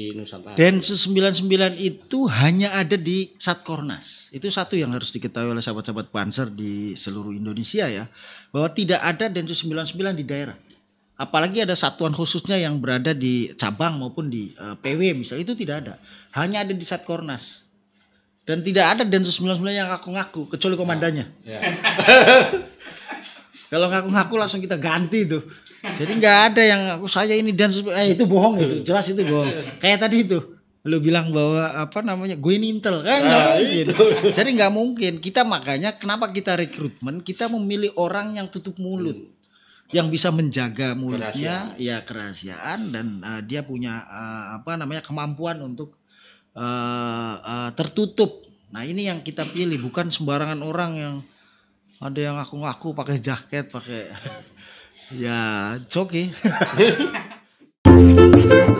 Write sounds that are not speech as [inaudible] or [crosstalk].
di Nusantara. Densus 99 itu hanya ada di Satkornas. Itu satu yang harus diketahui oleh sahabat-sahabat Panzer di seluruh Indonesia ya, bahwa tidak ada Densus 99 di daerah. Apalagi ada satuan khususnya yang berada di cabang maupun di uh, eh, PW misalnya itu tidak ada. Hanya ada di Satkornas. Dan tidak ada Densus 99 yang aku ngaku kecuali komandannya. Ya. [laughs] Kalau ngaku-ngaku langsung kita ganti tuh. [laughs] Jadi nggak ada yang aku saya ini dan eh, itu bohong itu, jelas itu bohong. Kayak tadi itu lu bilang bahwa apa namanya gue ini intel kan nggak nah, mungkin itu. [laughs] jadi nggak mungkin kita makanya kenapa kita rekrutmen kita memilih orang yang tutup mulut hmm. yang bisa menjaga mulutnya kerahasiaan. ya kerahasiaan dan uh, dia punya uh, apa namanya kemampuan untuk uh, uh, tertutup nah ini yang kita pilih bukan sembarangan orang yang ada yang aku ngaku pakai jaket pakai [laughs] ya joki [laughs]